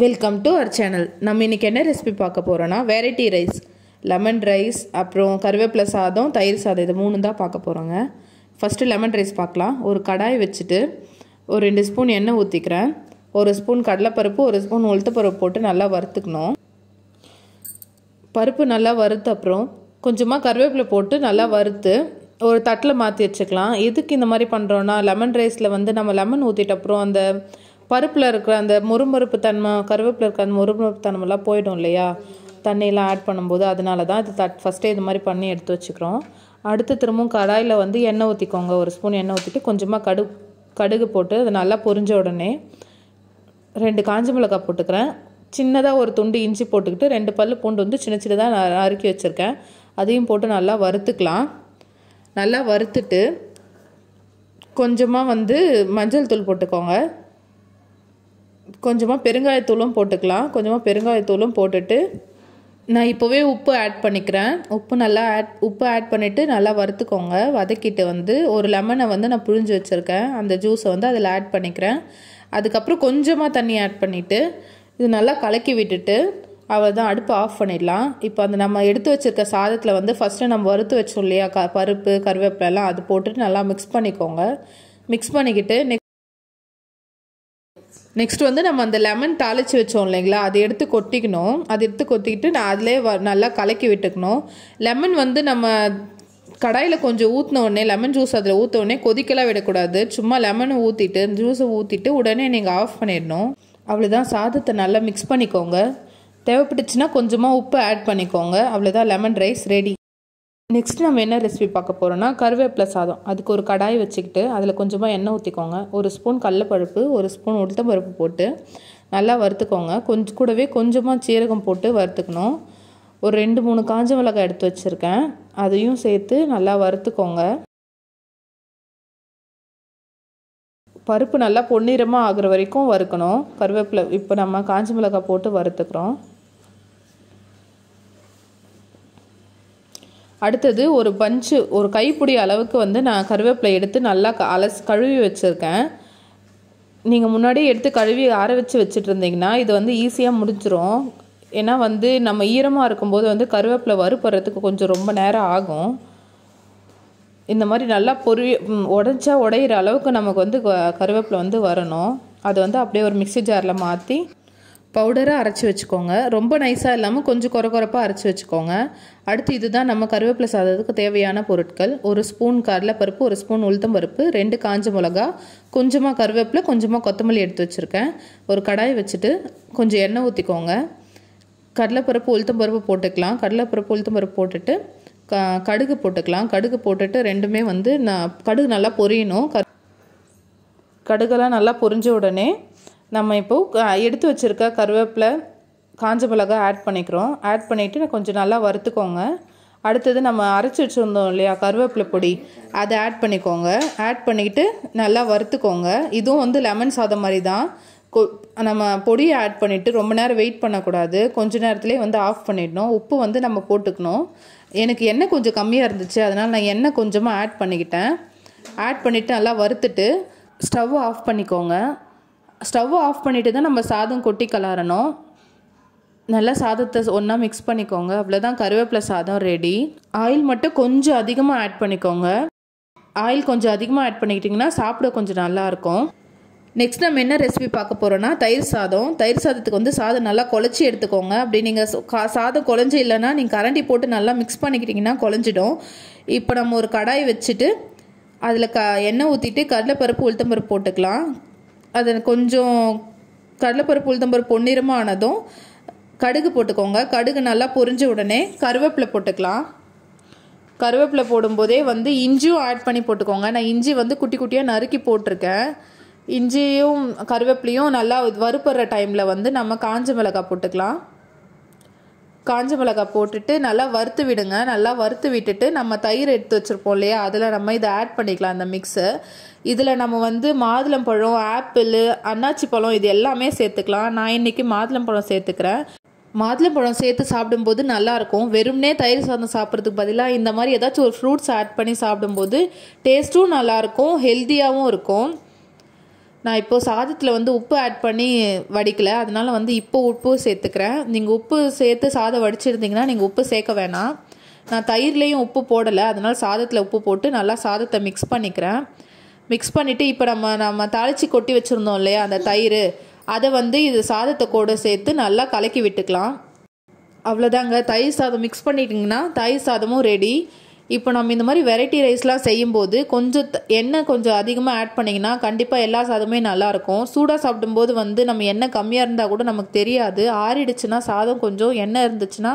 welcome to our channel நம்ம இன்றைக்கி என்ன ரெசிபி பார்க்க போகிறோன்னா வெரைட்டி ரைஸ் லெமன் ரைஸ் அப்புறம் கருவேப்பிலை சாதம் தயிர் சாதம் இது மூணு தான் பார்க்க போகிறோங்க ஃபஸ்ட்டு லெமன் ரைஸ் பார்க்கலாம் ஒரு கடாய் வச்சுட்டு ஒரு ரெண்டு ஸ்பூன் எண்ணெய் ஊற்றிக்கிறேன் ஒரு ஸ்பூன் கடலைப்பருப்பு ஒரு ஸ்பூன் உளுத்தப்பருப்பு போட்டு நல்லா வறுத்துக்கணும் பருப்பு நல்லா வறுத்த அப்புறம் கொஞ்சமாக கருவேப்பிலை போட்டு நல்லா வறுத்து ஒரு தட்டில் மாற்றி வச்சுக்கலாம் எதுக்கு இந்த மாதிரி பண்ணுறோன்னா லெமன் ரைஸில் வந்து நம்ம லெமன் ஊற்றிட்ட அப்புறம் அந்த பருப்பில் இருக்கிற அந்த முறுமறுப்பு தன்மை கருவேப்பில் இருக்கிற அந்த முறுமறுப்பு தன்மைலாம் போயிடும் இல்லையா தண்ணியெலாம் ஆட் பண்ணும்போது அதனால தான் இது தட் ஃபஸ்ட்டே இது மாதிரி பண்ணி எடுத்து வச்சுக்கிறோம் அடுத்து திரும்பவும் கடாயில் வந்து எண்ணெய் ஊற்றிக்கோங்க ஒரு ஸ்பூன் எண்ணெய் ஊற்றிட்டு கொஞ்சமாக கடு கடுகு போட்டு அது நல்லா பொரிஞ்ச உடனே ரெண்டு காஞ்ச மிளகாய் போட்டுக்கிறேன் சின்னதாக ஒரு துண்டு இஞ்சி போட்டுக்கிட்டு ரெண்டு பல் பூண்டு வந்து சின்ன சின்னதாக நான் அறுக்கி வச்சுருக்கேன் அதையும் போட்டு நல்லா வறுத்துக்கலாம் நல்லா வறுத்துட்டு கொஞ்சமாக வந்து மஞ்சள் தூள் போட்டுக்கோங்க கொஞ்சமாக பெருங்காயத்தூளும் போட்டுக்கலாம் கொஞ்சமாக பெருங்காயத்தூளும் போட்டுட்டு நான் இப்போவே உப்பு ஆட் பண்ணிக்கிறேன் உப்பு நல்லா ஆட் உப்பு ஆட் பண்ணிவிட்டு நல்லா வறுத்துக்கோங்க வதக்கிட்டு வந்து ஒரு லெமனை வந்து நான் புழிஞ்சு வச்சுருக்கேன் அந்த ஜூஸை வந்து அதில் ஆட் பண்ணிக்கிறேன் அதுக்கப்புறம் கொஞ்சமாக தண்ணி ஆட் பண்ணிவிட்டு இது நல்லா கலக்கி விட்டுட்டு அவள் தான் அடுப்பு ஆஃப் பண்ணிடலாம் இப்போ அந்த நம்ம எடுத்து வச்சுருக்க சாதத்தில் வந்து ஃபஸ்ட்டு நம்ம வறுத்து வச்சோம் இல்லையா க பருப்பு கருவேப்பிலாம் அது போட்டுட்டு நல்லா மிக்ஸ் பண்ணிக்கோங்க மிக்ஸ் பண்ணிக்கிட்டு நெக்ஸ்ட் வந்து நம்ம அந்த லெமன் தாளித்து வச்சோம் இல்லைங்களா அதை எடுத்து கொட்டிக்கணும் அதை எடுத்து கொத்திக்கிட்டு நான் அதிலே வ நல்லா கலக்கி விட்டுக்கணும் லெமன் வந்து நம்ம கடாயில் கொஞ்சம் ஊற்றின உடனே லெமன் ஜூஸ் அதில் ஊற்ற உடனே கொதிக்கலாம் விடக்கூடாது சும்மா லெமனை ஊற்றிட்டு ஜூஸை ஊற்றிட்டு உடனே நீங்கள் ஆஃப் பண்ணிடணும் அவ்வளோதான் சாதத்தை நல்லா மிக்ஸ் பண்ணிக்கோங்க தேவைப்பட்டுச்சுன்னா கொஞ்சமாக உப்பு ஆட் பண்ணிக்கோங்க அவ்வளோதான் லெமன் ரைஸ் ரெடி நெக்ஸ்ட் நம்ம என்ன ரெசிபி பார்க்க போகிறோம்னா கருவேப்பிலை சாதம் அதுக்கு ஒரு கடாய் வச்சுக்கிட்டு அதில் கொஞ்சமாக எண்ணெய் ஊற்றிக்கோங்க ஒரு ஸ்பூன் கடலப்பருப்பு ஒரு ஸ்பூன் பருப்பு போட்டு நல்லா வறுத்துக்கோங்க கொஞ்சம் கூடவே கொஞ்சமாக சீரகம் போட்டு வறுத்துக்கணும் ஒரு ரெண்டு மூணு காஞ்ச மிளகாய் எடுத்து வச்சுருக்கேன் அதையும் சேர்த்து நல்லா வறுத்துக்கோங்க பருப்பு நல்லா பொன்னிறமாக ஆகிற வரைக்கும் வறுக்கணும் கருவேப்பிலை இப்போ நம்ம காஞ்ச மிளகாய் போட்டு வறுத்துக்கிறோம் அடுத்தது ஒரு பஞ்சு ஒரு கைப்பிடி அளவுக்கு வந்து நான் கருவேப்பிலை எடுத்து நல்லா க அலஸ் கழுவி வச்சுருக்கேன் நீங்கள் முன்னாடியே எடுத்து கழுவி ஆற வச்சு வச்சுட்டு இருந்தீங்கன்னா இது வந்து ஈஸியாக முடிஞ்சிடும் ஏன்னா வந்து நம்ம ஈரமாக இருக்கும்போது வந்து கருவேப்பிலை வறுப்படுறதுக்கு கொஞ்சம் ரொம்ப நேரம் ஆகும் இந்த மாதிரி நல்லா பொறி உடச்சா உடையிற அளவுக்கு நமக்கு வந்து கருவேப்பிலை வந்து வரணும் அது வந்து அப்படியே ஒரு மிக்சி ஜாரில் மாற்றி பவுடராக அரைச்சி வச்சுக்கோங்க ரொம்ப நைஸாக இல்லாமல் கொஞ்சம் குறை குறப்பாக அரைச்சி வச்சுக்கோங்க அடுத்து இதுதான் நம்ம கருவேப்பிலை சாதத்துக்கு தேவையான பொருட்கள் ஒரு ஸ்பூன் கடலைப்பருப்பு ஒரு ஸ்பூன் உளுத்தம் பருப்பு ரெண்டு காஞ்ச மிளகா கொஞ்சமாக கருவேப்பிலை கொஞ்சமாக கொத்தமல்லி எடுத்து வச்சுருக்கேன் ஒரு கடாய் வச்சுட்டு கொஞ்சம் எண்ணெய் ஊற்றிக்கோங்க கடலைப்பருப்பு உளுத்தம் பருப்பு போட்டுக்கலாம் கடலைப்பருப்பு உளுத்தம் பருப்பு போட்டுட்டு க கடுகு போட்டுக்கலாம் கடுகு போட்டுட்டு ரெண்டுமே வந்து நான் கடுகு நல்லா பொரியணும் கடுகெல்லாம் நல்லா பொரிஞ்ச உடனே நம்ம இப்போது எடுத்து வச்சுருக்க கருவேப்பிலை காஞ்ச மிளகா ஆட் பண்ணிக்கிறோம் ஆட் பண்ணிவிட்டு கொஞ்சம் நல்லா வறுத்துக்கோங்க அடுத்தது நம்ம அரைச்சி வச்சுருந்தோம் இல்லையா கருவேப்பிலை பொடி அதை ஆட் பண்ணிக்கோங்க ஆட் பண்ணிக்கிட்டு நல்லா வறுத்துக்கோங்க இதுவும் வந்து லெமன் சாதம் மாதிரி தான் கொ நம்ம பொடியை ஆட் பண்ணிவிட்டு ரொம்ப நேரம் வெயிட் பண்ணக்கூடாது கொஞ்ச நேரத்துலேயே வந்து ஆஃப் பண்ணிடணும் உப்பு வந்து நம்ம போட்டுக்கணும் எனக்கு எண்ணெய் கொஞ்சம் கம்மியாக இருந்துச்சு அதனால் நான் எண்ணெய் கொஞ்சமாக ஆட் பண்ணிக்கிட்டேன் ஆட் பண்ணிவிட்டு நல்லா வறுத்துட்டு ஸ்டவ் ஆஃப் பண்ணிக்கோங்க ஸ்டவ் ஆஃப் பண்ணிவிட்டு தான் நம்ம சாதம் கொட்டி கலாரணும் நல்லா சாதத்தை ஒன்றா மிக்ஸ் பண்ணிக்கோங்க அவ்வளோதான் கருவேப்பிலை சாதம் ரெடி ஆயில் மட்டும் கொஞ்சம் அதிகமாக ஆட் பண்ணிக்கோங்க ஆயில் கொஞ்சம் அதிகமாக ஆட் பண்ணிக்கிட்டிங்கன்னா சாப்பிட கொஞ்சம் நல்லாயிருக்கும் நெக்ஸ்ட் நம்ம என்ன ரெசிபி பார்க்க போகிறோன்னா தயிர் சாதம் தயிர் சாதத்துக்கு வந்து சாதம் நல்லா குழச்சி எடுத்துக்கோங்க அப்படி நீங்கள் சாதம் குழஞ்சி இல்லைன்னா நீங்கள் கரண்டி போட்டு நல்லா மிக்ஸ் பண்ணிக்கிட்டிங்கன்னா குழஞ்சிடும் இப்போ நம்ம ஒரு கடாய் வச்சுட்டு அதில் க எண்ணெய் ஊற்றிட்டு கடலைப்பருப்பு உளுத்தம்பருப்பு போட்டுக்கலாம் அதை கொஞ்சம் கடலைப்பருப்பு உளுத்தம்பருப்பு பொன்னிறமாக ஆனதும் கடுகு போட்டுக்கோங்க கடுகு நல்லா பொரிஞ்ச உடனே கருவேப்பிலை போட்டுக்கலாம் கருவேப்பிலை போடும்போதே வந்து இஞ்சியும் ஆட் பண்ணி போட்டுக்கோங்க நான் இஞ்சி வந்து குட்டி குட்டியாக நறுக்கி போட்டிருக்கேன் இஞ்சியும் கருவேப்பிலையும் நல்லா வறுப்படுற டைமில் வந்து நம்ம காஞ்ச மிளகாய் போட்டுக்கலாம் காஞ்ச மிளகாய் போட்டுட்டு நல்லா வறுத்து விடுங்க நல்லா வறுத்து விட்டுட்டு நம்ம தயிர் எடுத்து வச்சுருப்போம் இல்லையா அதில் நம்ம இதை ஆட் பண்ணிக்கலாம் அந்த மிக்ஸை இதில் நம்ம வந்து மாதுளம்பழம் ஆப்பிள் அன்னாச்சி பழம் இது எல்லாமே சேர்த்துக்கலாம் நான் இன்றைக்கி மாதுளம்பழம் சேர்த்துக்கிறேன் மாதுளம்பழம் சேர்த்து சாப்பிடும்போது நல்லாயிருக்கும் வெறும்னே தயிர் சாதம் சாப்பிட்றதுக்கு பதிலாக இந்த மாதிரி ஏதாச்சும் ஒரு ஃப்ரூட்ஸ் ஆட் பண்ணி சாப்பிடும்போது டேஸ்ட்டும் நல்லாயிருக்கும் ஹெல்த்தியாகவும் இருக்கும் நான் இப்போது சாதத்தில் வந்து உப்பு ஆட் பண்ணி வடிக்கலை அதனால் வந்து இப்போ உப்பு சேர்த்துக்கிறேன் நீங்கள் உப்பு சேர்த்து சாதம் வடிச்சிருந்தீங்கன்னா நீங்கள் உப்பு சேர்க்க வேணாம் நான் தயிர்லேயும் உப்பு போடலை அதனால் சாதத்தில் உப்பு போட்டு நல்லா சாதத்தை மிக்ஸ் பண்ணிக்கிறேன் மிக்ஸ் பண்ணிவிட்டு இப்போ நம்ம நம்ம தாளித்து கொட்டி வச்சுருந்தோம் இல்லையா அந்த தயிர் அதை வந்து இது சாதத்தை கூட சேர்த்து நல்லா கலக்கி விட்டுக்கலாம் அவ்வளோதாங்க தயிர் சாதம் மிக்ஸ் பண்ணிட்டிங்கன்னா தயிர் சாதமும் ரெடி இப்போ நம்ம இந்த மாதிரி வெரைட்டி ரைஸ்லாம் செய்யும்போது கொஞ்சம் எண்ணெய் கொஞ்சம் அதிகமாக ஆட் பண்ணிங்கன்னா கண்டிப்பாக எல்லா சாதமே நல்லாயிருக்கும் சூடாக சாப்பிடும்போது வந்து நம்ம எண்ணெய் கம்மியாக இருந்தால் கூட நமக்கு தெரியாது ஆறிடுச்சுன்னா சாதம் கொஞ்சம் எண்ணெய் இருந்துச்சுன்னா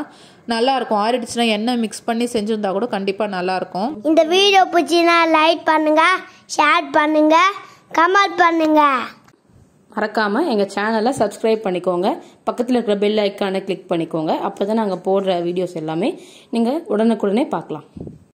நல்லாயிருக்கும் ஆறிடுச்சுன்னா எண்ணெய் மிக்ஸ் பண்ணி செஞ்சுருந்தா கூட கண்டிப்பாக நல்லாயிருக்கும் இந்த வீடியோ பிடிச்சின்னா லைக் பண்ணுங்கள் ஷேர் பண்ணுங்கள் கமெண்ட் பண்ணுங்கள் மறக்காமல் எங்கள் சேனலை சப்ஸ்கிரைப் பண்ணிக்கோங்க பக்கத்தில் இருக்கிற பெல் ஐக்கானை கிளிக் பண்ணிக்கோங்க அப்போ தான் நாங்கள் போடுற வீடியோஸ் எல்லாமே நீங்கள் உடனுக்குடனே பார்க்கலாம்